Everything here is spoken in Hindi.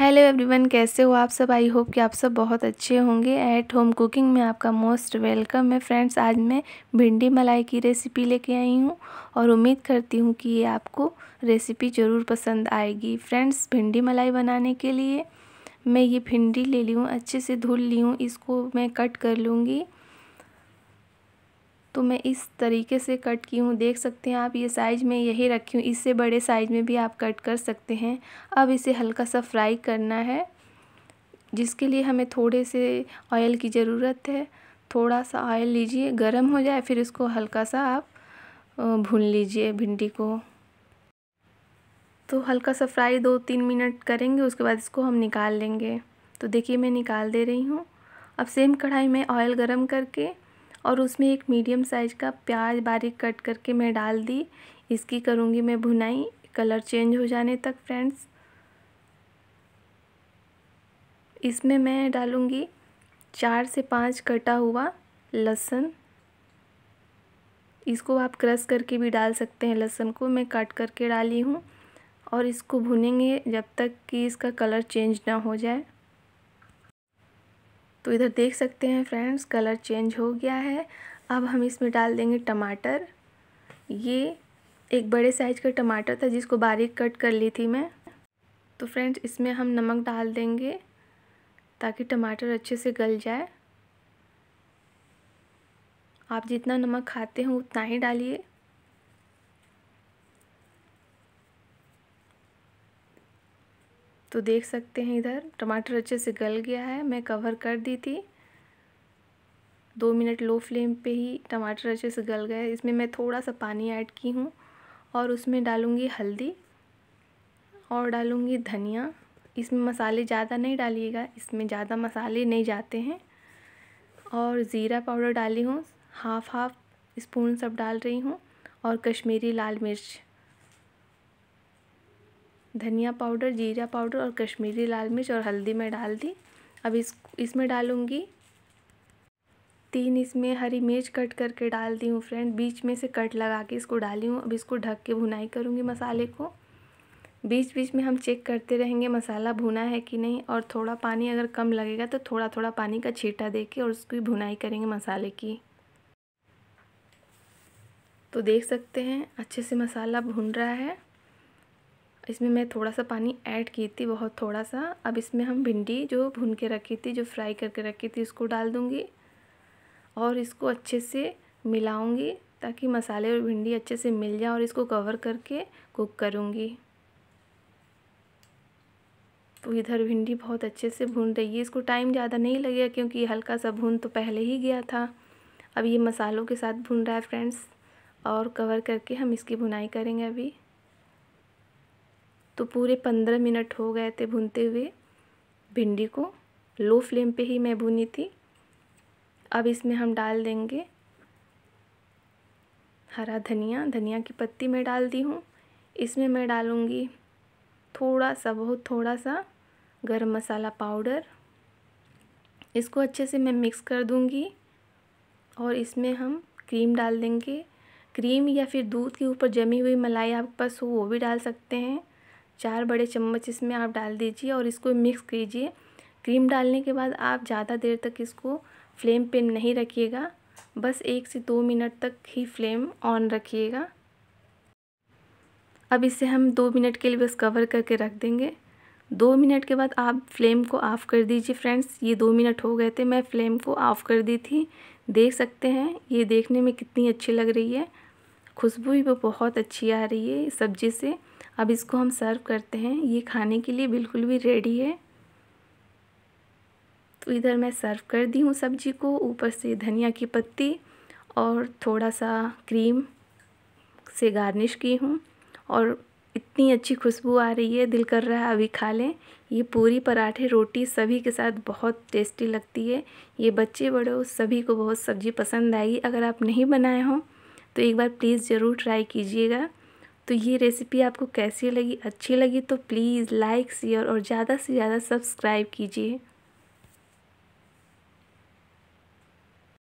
हेलो एवरीवन कैसे हो आप सब आई होप कि आप सब बहुत अच्छे होंगे एट होम कुकिंग में आपका मोस्ट वेलकम है फ्रेंड्स आज मैं भिंडी मलाई की रेसिपी लेके आई हूँ और उम्मीद करती हूँ कि ये आपको रेसिपी ज़रूर पसंद आएगी फ्रेंड्स भिंडी मलाई बनाने के लिए मैं ये भिंडी ले ली हूँ अच्छे से धुल ली हूँ इसको मैं कट कर लूँगी तो मैं इस तरीके से कट की हूँ देख सकते हैं आप ये साइज़ में यही रखी हूँ इससे बड़े साइज़ में भी आप कट कर सकते हैं अब इसे हल्का सा फ्राई करना है जिसके लिए हमें थोड़े से ऑयल की ज़रूरत है थोड़ा सा ऑयल लीजिए गर्म हो जाए फिर इसको हल्का सा आप भून लीजिए भिंडी को तो हल्का सा फ्राई दो तीन मिनट करेंगे उसके बाद इसको हम निकाल लेंगे तो देखिए मैं निकाल दे रही हूँ अब सेम कढ़ाई में ऑयल गरम करके और उसमें एक मीडियम साइज़ का प्याज बारीक कट करके मैं डाल दी इसकी करूँगी मैं भुनाई कलर चेंज हो जाने तक फ्रेंड्स इसमें मैं डालूँगी चार से पाँच कटा हुआ लहसुन इसको आप क्रश करके भी डाल सकते हैं लहसुन को मैं कट करके डाली हूँ और इसको भुनेंगे जब तक कि इसका कलर चेंज ना हो जाए तो इधर देख सकते हैं फ्रेंड्स कलर चेंज हो गया है अब हम इसमें डाल देंगे टमाटर ये एक बड़े साइज़ का टमाटर था जिसको बारीक कट कर ली थी मैं तो फ्रेंड्स इसमें हम नमक डाल देंगे ताकि टमाटर अच्छे से गल जाए आप जितना नमक खाते हैं उतना ही डालिए तो देख सकते हैं इधर टमाटर अच्छे से गल गया है मैं कवर कर दी थी दो मिनट लो फ्लेम पे ही टमाटर अच्छे से गल गए इसमें मैं थोड़ा सा पानी ऐड की हूँ और उसमें डालूँगी हल्दी और डालूँगी धनिया इसमें मसाले ज़्यादा नहीं डालिएगा इसमें ज़्यादा मसाले नहीं जाते हैं और ज़ीरा पाउडर डाली हूँ हाफ़ हाफ़ स्पून सब डाल रही हूँ और कश्मीरी लाल मिर्च धनिया पाउडर जीरा पाउडर और कश्मीरी लाल मिर्च और हल्दी में डाल दी अब इस इसमें डालूँगी तीन इसमें हरी मिर्च कट करके डाल दी हूँ फ्रेंड बीच में से कट लगा के इसको डाली हूँ अब इसको ढक के भुनाई करूँगी मसाले को बीच बीच में हम चेक करते रहेंगे मसाला भुना है कि नहीं और थोड़ा पानी अगर कम लगेगा तो थोड़ा थोड़ा पानी का छीटा दे के और उसकी भुनाई करेंगे मसाले की तो देख सकते हैं अच्छे से मसाला भुन रहा है इसमें मैं थोड़ा सा पानी ऐड की थी बहुत थोड़ा सा अब इसमें हम भिंडी जो भून के रखी थी जो फ्राई करके रखी थी उसको डाल दूँगी और इसको अच्छे से मिलाऊँगी ताकि मसाले और भिंडी अच्छे से मिल जाए और इसको कवर करके कुक करूँगी तो इधर भिंडी बहुत अच्छे से भून रही है इसको टाइम ज़्यादा नहीं लगेगा क्योंकि हल्का सा भून तो पहले ही गया था अब ये मसालों के साथ भून रहा है फ्रेंड्स और कवर करके हम इसकी भुनाई करेंगे अभी तो पूरे पंद्रह मिनट हो गए थे भूनते हुए भिंडी को लो फ्लेम पे ही मैं भुनी थी अब इसमें हम डाल देंगे हरा धनिया धनिया की पत्ती मैं डाल दी हूँ इसमें मैं डालूँगी थोड़ा सा बहुत थोड़ा सा गरम मसाला पाउडर इसको अच्छे से मैं मिक्स कर दूँगी और इसमें हम क्रीम डाल देंगे क्रीम या फिर दूध के ऊपर जमी हुई मलाई आपके पास हो वो भी डाल सकते हैं चार बड़े चम्मच इसमें आप डाल दीजिए और इसको मिक्स कीजिए क्रीम डालने के बाद आप ज़्यादा देर तक इसको फ्लेम पे नहीं रखिएगा बस एक से दो मिनट तक ही फ्लेम ऑन रखिएगा अब इसे हम दो मिनट के लिए बस कवर करके रख देंगे दो मिनट के बाद आप फ्लेम को ऑफ़ कर दीजिए फ्रेंड्स ये दो मिनट हो गए थे मैं फ्लेम को ऑफ़ कर दी थी देख सकते हैं ये देखने में कितनी अच्छी लग रही है खुशबू भी बहुत अच्छी आ रही है सब्जी से अब इसको हम सर्व करते हैं ये खाने के लिए बिल्कुल भी रेडी है तो इधर मैं सर्व कर दी हूँ सब्जी को ऊपर से धनिया की पत्ती और थोड़ा सा क्रीम से गार्निश की हूँ और इतनी अच्छी खुशबू आ रही है दिल कर रहा है अभी खा लें ये पूरी पराठे रोटी सभी के साथ बहुत टेस्टी लगती है ये बच्चे बड़े सभी को बहुत सब्ज़ी पसंद आएगी अगर आप नहीं बनाए हों तो एक बार प्लीज़ ज़रूर ट्राई कीजिएगा तो ये रेसिपी आपको कैसी लगी अच्छी लगी तो प्लीज़ लाइक शेयर और ज़्यादा से ज़्यादा सब्सक्राइब कीजिए